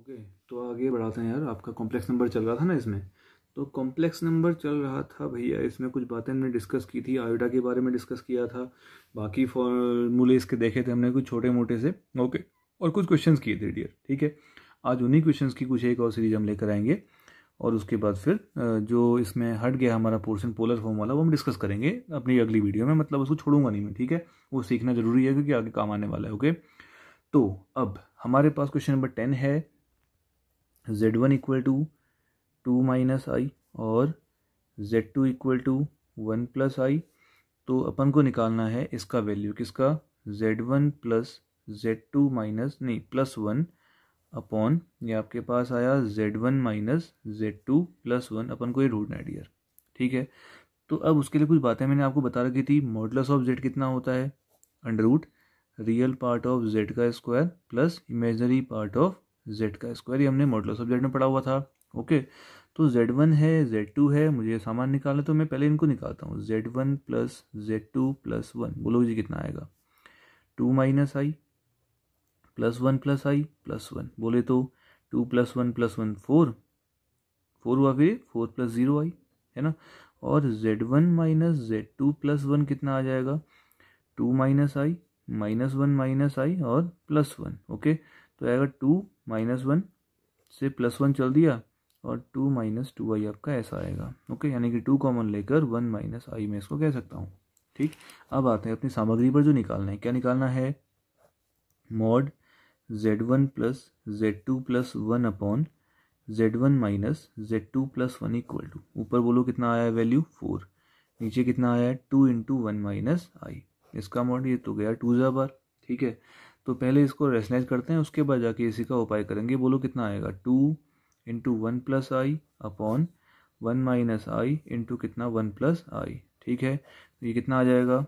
okay तो आगे बढ़ाते हैं यार आपका कॉम्प्लेक्स नंबर चल रहा था ना इसमें तो कॉम्प्लेक्स नंबर चल रहा था भैया इसमें कुछ बातें हमने डिस्कस की थी आयोडा के बारे में डिस्कस किया था बाकी फॉर्मूले इसके देखे थे हमने कुछ छोटे मोटे से ओके और कुछ क्वेश्चन किए थे डियर ठीक है आज उन्हीं क्वेश्चन की कुछ एक और सीरीज हम लेकर आएंगे और उसके बाद फिर जो इसमें हट गया हमारा पोर्शन पोलर फॉर्म वाला वो हम डिस्कस करेंगे अपनी अगली वीडियो में मतलब उसको छोड़ूंगा नहीं मैं ठीक है वो सीखना जरूरी है क्योंकि आगे काम आने वाला है ओके तो अब हमारे पास क्वेश्चन नंबर टेन है Z one equal to two minus I और Z two equal to one plus I तो अपन को निकालना है इसका वैल्यू किसका Z one plus Z two minus नहीं प्लस वन अपॉन ये आपके पास आया Z one minus Z two plus one अपन को ये ढूंढना है डियर ठीक है तो अब उसके लिए कुछ बातें मैंने आपको बता रखी थी मॉडल्स ऑफ जेड कितना होता है under root real part of Z का square plus imaginary part of Z का स्क्वायर ये हमने मॉडल सब्जेक्ट में पढ़ा हुआ था ओके तो जेड वन है जेड टू है मुझे सामान निकालना तो मैं पहले इनको निकालता हूँ Z one plus Z two plus one बोलो जी कितना आएगा two minus I plus one plus I plus one बोले तो two plus one plus one four four हुआ फिर फोर प्लस ज़ीरो आई है ना और Z one minus Z two plus one कितना आ जाएगा two minus I minus one minus I और प्लस वन ओके तो आएगा टू माइनस वन से प्लस वन चल दिया और टू माइनस टू आई आपका ऐसा आएगा ओके यानी कि टू कॉमन लेकर वन माइनस आई मैं इसको कह सकता हूँ ठीक अब आते हैं अपनी सामग्री पर जो निकालना है क्या निकालना है mod Z one plus Z two plus one upon Z one minus Z two plus one equal to ऊपर बोलो कितना आया वैल्यू फोर नीचे कितना आया है two into one minus I इसका मॉड ये तो गया टू जा बार ठीक है तो पहले इसको रेशनलाइज करते हैं उसके बाद जाके इसी का उपाय करेंगे बोलो कितना आएगा two into one plus I upon one minus I into कितना वन प्लस आई ठीक है तो ये कितना आ जाएगा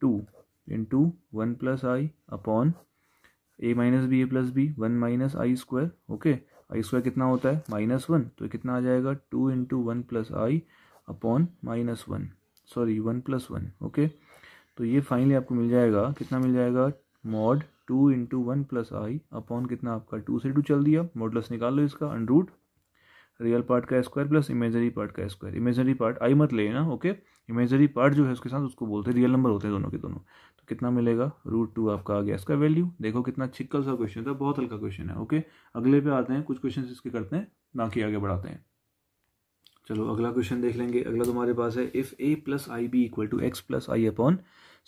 two into one plus I upon A minus B A plus B one minus I square okay I square कितना होता है माइनस वन तो कितना आ जाएगा टू इंटू वन प्लस आई upon minus one sorry one plus one okay तो ये finally आपको मिल जाएगा कितना मिल जाएगा mod two into one plus आई अपॉन कितना आपका टू से टू चल दिया मॉडलस निकाल लो इसका रूट रियल पार्ट का स्क्वायर प्लस इमेजरी पार्ट का स्क्वायर इमेजरी पार्ट आई मत लेना ओके इमेजरी पार्ट जो है उसके साथ उसको बोलते हैं रियल नंबर होते हैं दोनों के दोनों तो कितना मिलेगा रूट टू आपका आ गया इसका वैल्यू देखो कितना छिक्कल सा क्वेश्चन था बहुत हल्का क्वेश्चन है ओके अगले पे आते हैं कुछ क्वेश्चन इसके करते हैं ना कि आगे बढ़ाते हैं चलो अगला क्वेश्चन देख लेंगे अगला तुम्हारे पास है if A plus I B equal to X plus I upon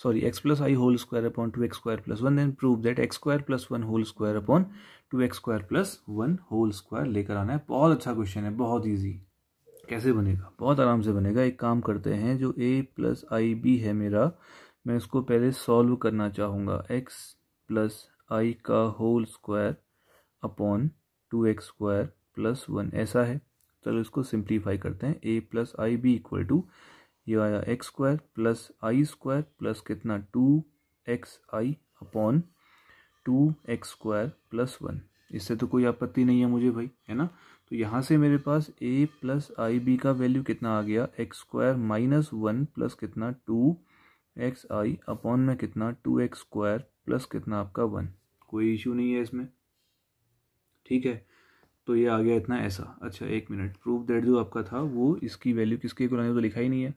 sorry X plus I whole square upon two x square plus one then prove that X square plus one whole square upon two x square plus one whole square लेकर आना है बहुत अच्छा question है बहुत easy कैसे बनेगा बहुत आराम से बनेगा एक काम करते हैं जो ए प्लस आई बी है मेरा मैं इसको पहले सॉल्व करना चाहूँगा एक्स प्लस आई का whole square upon two x square plus one ऐसा है चलो इसको सिंप्लीफाई करते हैं A plus I B equal to ये आया X square plus I square plus कितना two X I upon two x square plus one इससे तो कोई आपत्ति नहीं है मुझे भाई है ना तो यहाँ से मेरे पास ए प्लस आई बी का वैल्यू कितना आ गया X square minus one plus कितना टू एक्स आई अपॉन में कितना टू एक्स स्क्वायर प्लस कितना आपका वन कोई इशू नहीं है इसमें ठीक है तो ये आ गया इतना ऐसा अच्छा एक मिनट प्रूफ डेट जो आपका था वो इसकी वैल्यू किसके को तो लिखा ही नहीं है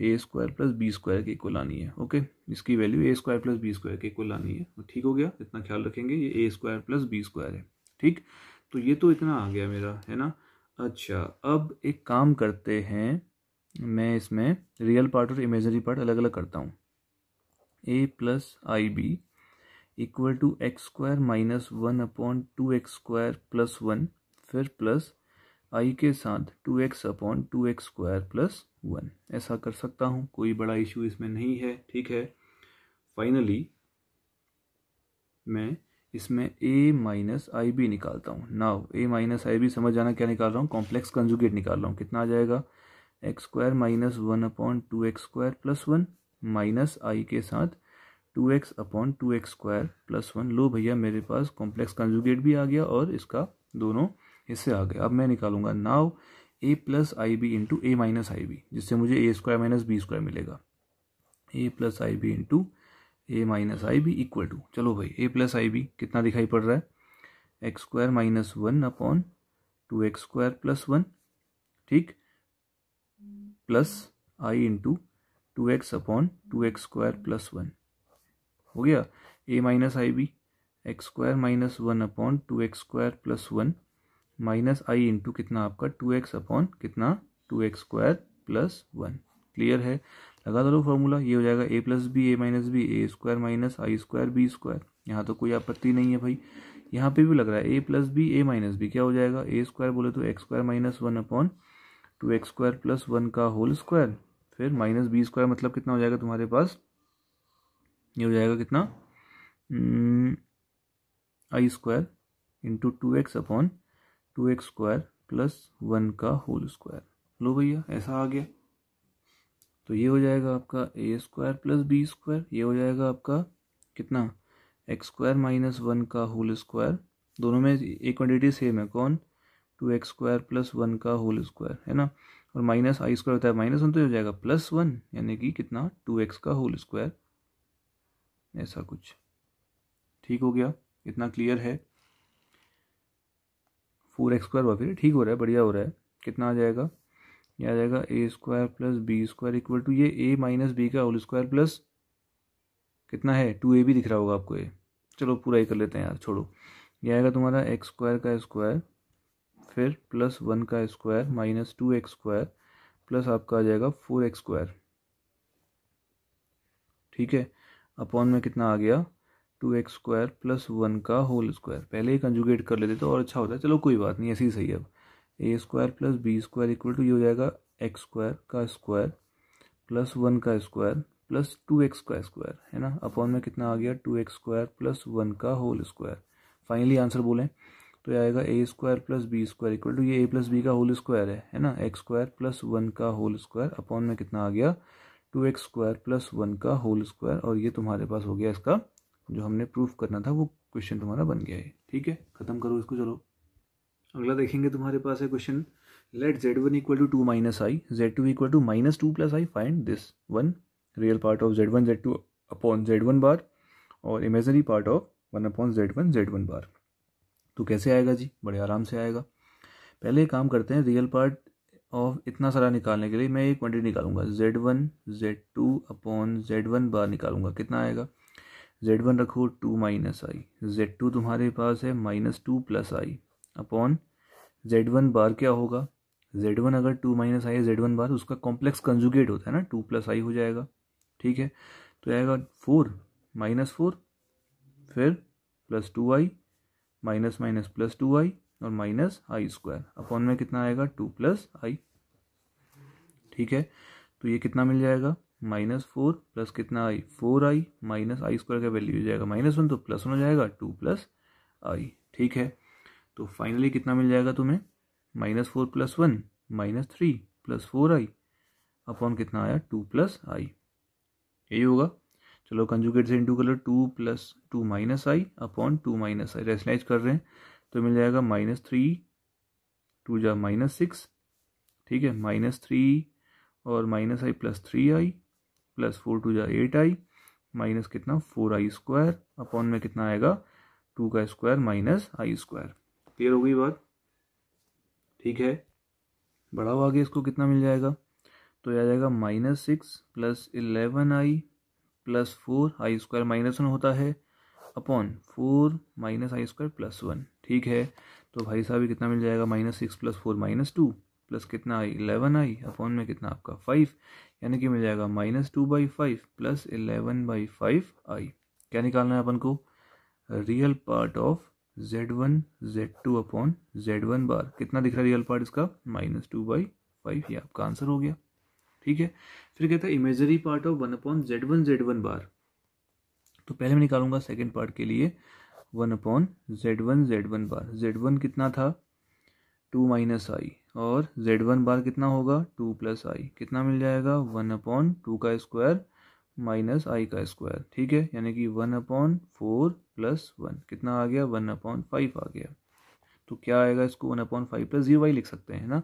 A square plus B square के इक्वल आनी है ओके इसकी value A square plus B square के इक्वल आनी है तो ठीक हो गया इतना ख्याल रखेंगे ये A square plus B square है ठीक तो ये तो इतना आ गया मेरा है ना अच्छा अब एक काम करते हैं मैं इसमें रियल पार्ट और इमेजरी पार्ट अलग अलग करता हूँ A plus I B equal to x square minus one upon two x square plus one फिर प्लस आई के साथ two x upon two x square plus one ऐसा कर सकता हूं कोई बड़ा इशू इसमें नहीं है ठीक है फाइनली मैं इसमें ए माइनस आई बी निकालता हूँ नाव ए माइनस आई बी समझ जाना क्या निकाल रहा हूँ कॉम्प्लेक्स कंजुगेट निकाल रहा हूँ कितना आ जाएगा x square minus one upon two x square plus one minus I के साथ two x upon two x square plus one लो भैया मेरे पास कॉम्प्लेक्स कंजुगेट भी आ गया और इसका दोनों हिस्से आ गए अब मैं निकालूंगा now A plus I B into A minus I B जिससे मुझे A square minus B square मिलेगा A plus I B into A minus I B equal to चलो भाई ए प्लस आई बी कितना दिखाई पड़ रहा है X square minus one upon two x square plus one ठीक plus I into two x upon two x square plus one हो गया A minus I B X square minus one upon two x square plus one minus I into कितना आपका two x upon कितना two x square plus one clear है लगा दो तो formula ये हो जाएगा A plus B A minus B A square minus I square B square यहाँ तो कोई आपत्ति नहीं है भाई यहाँ पे भी लग रहा है A plus B A minus B क्या हो जाएगा ए स्क्वायर बोले तो X square minus one upon two x square plus one का होल स्क्वायर फिर माइनस बी स्क्वायर मतलब कितना हो जाएगा तुम्हारे पास ये हो जाएगा कितना i square into two x upon two x square plus one का होल स्क्वायर लो भैया ऐसा आ गया तो ये हो जाएगा आपका a square plus B square ये हो जाएगा आपका कितना एक्स स्क्वायर माइनस वन का होल स्क्वायर दोनों में एक क्वान्टिटी सेम है कौन two x square plus one का होल स्क्वायर है ना और माइनस आई स्क्वायर होता है माइनस वन तो हो जाएगा प्लस वन यानी कि कितना टू एक्स का होल स्क्वायर ऐसा कुछ ठीक हो गया इतना क्लियर है फोर एक्स स्क्वायर हुआ फिर ठीक हो रहा है बढ़िया हो रहा है कितना आ जाएगा ये आ जाएगा ए square plus B square equal to ये ए माइनस बी का होल स्क्वायर प्लस कितना है टू ए भी दिख रहा होगा आपको ये चलो पूरा ही कर लेते हैं यार छोड़ो ये आएगा तुम्हारा एक्स स्क्वायर का स्क्वायर फिर प्लस वन का square minus two x square plus आपका आ जाएगा फोर एक्स स्क्वायर ठीक है अपॉन में कितना आ गया two x square plus one का होल स्क्वायर पहले ही कंजुगेट कर लेते तो और अच्छा होता है चलो कोई बात नहीं ऐसे ही सही है अब a square plus B square equal to ये हो जाएगा एक्स स्क्वायर का स्क्वायर प्लस वन का स्क्वायर प्लस टू एक्स का स्क्वायर है ना अपॉन में कितना आ गया two x square plus one का होल स्क्वायर फाइनली आंसर बोलें तो यह आएगा a square plus B square equal to ये ए प्लस बी का होल स्क्वायर है है ना एक्स स्क्वायर प्लस वन का होल स्क्वायर अपॉन में कितना आ गया two x square plus one का होल स्क्वायर और ये तुम्हारे पास हो गया इसका जो हमने प्रूफ करना था वो क्वेश्चन तुम्हारा बन गया है ठीक है खत्म करो इसको चलो अगला देखेंगे तुम्हारे पास है question let z one equal to two minus i z two equal to minus two plus i find this one real part of z one z two upon Z one bar और imaginary part of one upon Z one z one bar तो कैसे आएगा जी बड़े आराम से आएगा पहले काम करते हैं रियल पार्ट ऑफ इतना सारा निकालने के लिए मैं एक क्वान्टिटी निकालूंगा z one z two upon Z one bar निकालूंगा कितना आएगा जेड वन रखो two minus i z two तुम्हारे पास है माइनस टू प्लस आई अपॉन जेड वन बार क्या होगा जेड वन अगर टू माइनस आई है जेड वन बार उसका कॉम्प्लेक्स कंजुगेट होता है ना टू प्लस आई हो जाएगा ठीक है तो आएगा फोर माइनस फोर फिर plus two i minus minus plus two i और माइनस आई स्क्वायर अपॉन में कितना आएगा टू प्लस आई ठीक है तो ये कितना मिल जाएगा माइनस फोर प्लस कितना i four i minus I square का वैल्यू हो जाएगा माइनस वन तो प्लस वन हो जाएगा टू प्लस आई ठीक है तो फाइनली कितना मिल जाएगा तुम्हें minus four plus one minus three plus four i upon कितना आया टू प्लस आई यही होगा चलो कंजुकेट से इंटू कलर two plus two minus i upon two minus i रेसलाइज कर रहे हैं तो मिल जाएगा माइनस थ्री टू जा माइनस सिक्स ठीक है माइनस थ्री और minus I plus three i plus four two जा एट आई माइनस कितना फोर आई स्क्वायर अपॉन में कितना आएगा टू का स्क्वायर माइनस आई स्क्वायर क्लियर हो गई बात ठीक है बढ़ाओ आगे इसको कितना मिल जाएगा तो यह आ जाएगा minus six plus eleven i plus four i square minus one होता है अपॉन फोर माइनस आई स्क्वायर प्लस वन ठीक है तो भाई साहब कितना मिल जाएगा minus six plus four minus two plus कितना आई इलेवन आई अपॉन में कितना आपका फाइव यानी कि मिल जाएगा minus two by five plus eleven by five i क्या निकालना है अपन को real part of z one z two upon Z one bar कितना दिख रहा है रियल पार्ट इसका माइनस टू बाई फाइव ये आपका आंसर हो गया ठीक है फिर कहता है imaginary part of one upon Z one z one bar तो पहले मैं निकालूंगा सेकेंड पार्ट के लिए one upon Z one z one bar z one कितना था टू माइनस आई और z1 वन बार कितना होगा टू प्लस आई कितना मिल जाएगा वन अपॉन टू का स्क्वायर माइनस आई का स्क्वायर ठीक है यानी कि one upon four plus one कितना आ गया वन अपॉन फाइव आ गया तो क्या आएगा इसको one upon five plus zero y लिख सकते हैं ना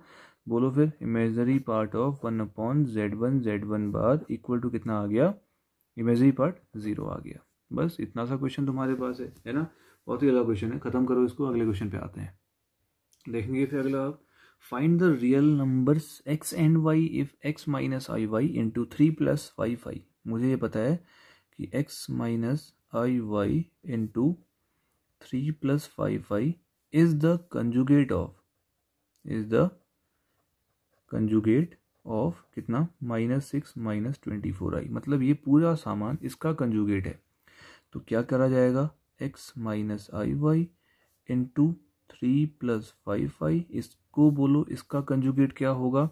बोलो फिर imaginary part of one upon Z one z one bar equal to कितना आ गया इमेजरी पार्ट जीरो आ गया बस इतना सा क्वेश्चन तुम्हारे पास है है ना बहुत ही अलग क्वेश्चन है खत्म करो इसको अगले क्वेश्चन पे आते हैं देखेंगे फिर अगला आप find the real number x and y if x minus i y into three plus five i मुझे ये पता है कि x minus i y into three plus five i is the conjugate of is the conjugate of कितना minus six minus twenty four i मतलब ये पूरा सामान इसका कंजुगेट है तो क्या करा जाएगा x minus i y into three plus five five इसको बोलो इसका कंजुगेट क्या होगा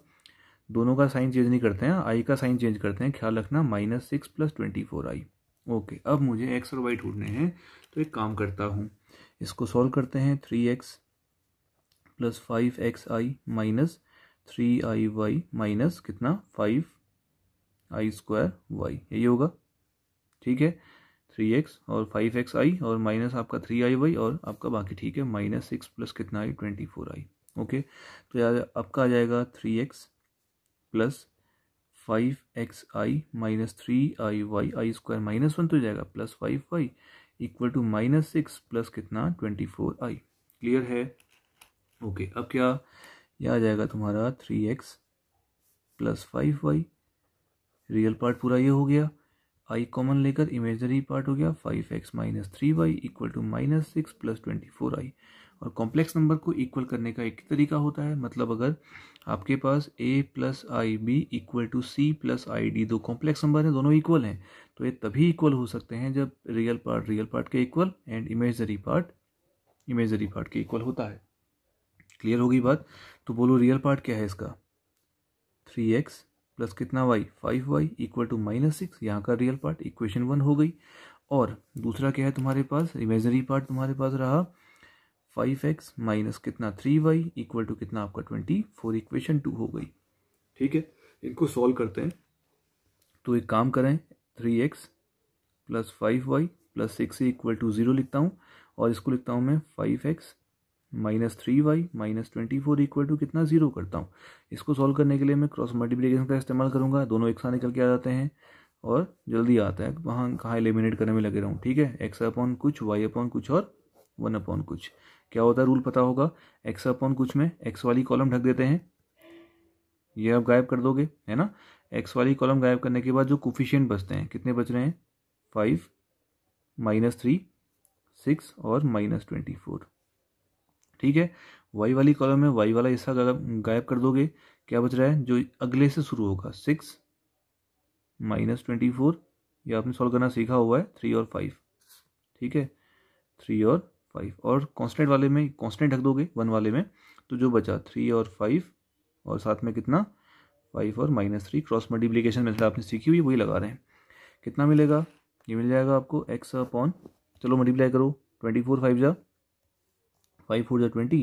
दोनों का साइन चेंज नहीं करते हैं आई का साइन चेंज करते हैं ख्याल रखना minus six plus twenty four i okay अब मुझे एक्स और वाई ढूंढने हैं तो एक काम करता हूँ इसको सॉल्व करते हैं three x plus five x i minus three i y minus कितना फाइव आई स्क्वायर वाई यही होगा ठीक है थ्री एक्स और फाइव एक्स आई और माइनस आपका थ्री आई वाई और आपका बाकी ठीक है माइनस सिक्स प्लस कितना i twenty four i okay तो यार आपका आ जाएगा three x plus five x i minus three i y i square minus one तो जाएगा plus five y equal to minus six plus कितना ट्वेंटी फोर आई क्लियर है okay अब क्या यह आ जाएगा तुम्हारा three x plus five y real part पूरा ये हो गया फाइव कॉमन लेकर इमेजरी पार्ट हो गया five x minus three y equal to minus six plus twenty four i और कॉम्प्लेक्स नंबर को इक्वल करने का एक तरीका होता है मतलब अगर आपके पास ए plus I B equal to c plus i d दो कॉम्प्लेक्स नंबर हैं दोनों इक्वल हैं तो ये तभी इक्वल हो सकते हैं जब रियल पार्ट रियल पार्ट के equal and imaginary part imaginary part के इक्वल होता है क्लियर होगी बात तो बोलो रियल पार्ट क्या है इसका थ्री एक्स प्लस कितना y five y equal to minus six यहाँ का रियल पार्ट इक्वेशन वन हो गई और दूसरा क्या है तुम्हारे पास इमेजनरी पार्ट तुम्हारे पास रहा फाइव एक्स माइनस कितना थ्री वाई इक्वल टू कितना आपका ट्वेंटी फोर इक्वेशन टू हो गई ठीक है इनको सॉल्व करते हैं तो एक काम करें three x plus five y plus six equal to zero लिखता हूँ और इसको लिखता हूँ मैं five x minus three y minus twenty four equal to कितना जीरो करता हूँ इसको सॉल्व करने के लिए मैं क्रॉस मल्टीप्लीकेशन का इस्तेमाल करूँगा दोनों एक साथ निकल के आ जाते हैं और जल्दी आता है वहाँ कहाँ एलिमिनेट करने में लगे रहूँ ठीक है एक्स अपॉन कुछ वाई अपॉन कुछ और वन अपॉन कुछ क्या होता है रूल पता होगा एक्स अपॉन कुछ में एक्स वाली कॉलम ढक देते हैं ये आप गायब कर दोगे है ना एक्स वाली कॉलम गायब करने के बाद जो कोफिशियंट बचते हैं कितने बच रहे हैं फाइव माइनस थ्री सिक्स और माइनस ट्वेंटी फोर ठीक है वाई वाली कॉलम में वाई वाला हिस्सा गायब कर दोगे क्या बच रहा है जो अगले से शुरू होगा सिक्स माइनस ट्वेंटी फोर ये आपने सॉल्व करना सीखा हुआ है थ्री और फाइव ठीक है थ्री और फाइव और कॉन्स्टेंट वाले में कॉन्स्टेंट रख दोगे वन वाले में तो जो बचा थ्री और फाइव और साथ में कितना फाइव और minus three cross multiplication method आपने सीखी हुई वही लगा रहे हैं कितना मिलेगा ये मिल जाएगा आपको एक्स अपॉन चलो मल्टीप्लाई करो ट्वेंटी फोर फाइव जा फाइव फोर जै ट्वेंटी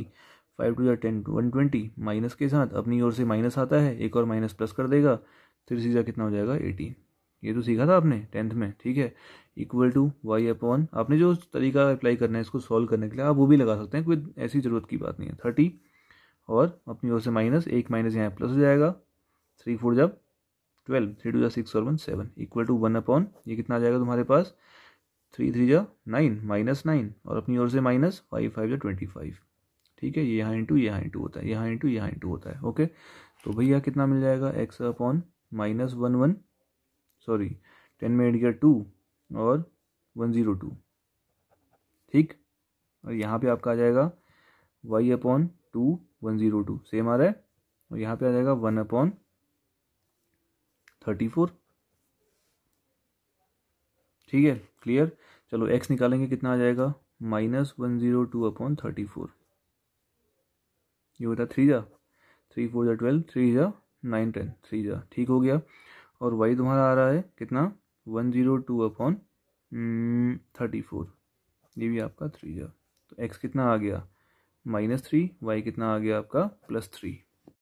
फाइव टू जै टेन वन ट्वेंटी माइनस के साथ अपनी ओर से माइनस आता है एक और माइनस प्लस कर देगा थ्री सीज़ा कितना हो जाएगा एटीन ये तो सीखा था आपने टेंथ में ठीक है इक्वल टू वाई अपॉन आपने जो तरीका अप्लाई करना है इसको सॉल्व करने के लिए आप वो भी लगा सकते हैं कोई ऐसी ज़रूरत की बात नहीं है थर्टी और अपनी ओर से माइनस एक माइनस यहाँ प्लस हो जाएगा थ्री फोर जब ट्वेल्व थ्री टू जब सिक्स और one seven equal to one upon ये कितना आ जाएगा तुम्हारे पास थ्री थ्री जा नाइन माइनस नाइन और अपनी ओर से माइनस फाइव फाइव जा ट्वेंटी फाइव ठीक है ये यहाँ इंटू यहाँ इंटू होता है यहाँ इंटू यहाँ इंटू होता है ओके तो भैया कितना मिल जाएगा x upon minus one one sorry ten में एट गया टू और वन ज़ीरो टू ठीक और यहाँ पे आपका आ जाएगा y upon two one zero two same आ रहा है और यहाँ पे आ जाएगा वन अपॉन थर्टी फोर ठीक है क्लियर चलो एक्स निकालेंगे कितना आ जाएगा minus one zero two upon thirty four ये होता थ्री जा थ्री फोर जा ट्वेल्व थ्री जा नाइन टेन थ्री जा ठीक हो गया और वाई तुम्हारा आ रहा है कितना one zero two upon thirty four ये भी आपका थ्री जा तो एक्स कितना आ गया माइनस थ्री वाई कितना आ गया आपका प्लस थ्री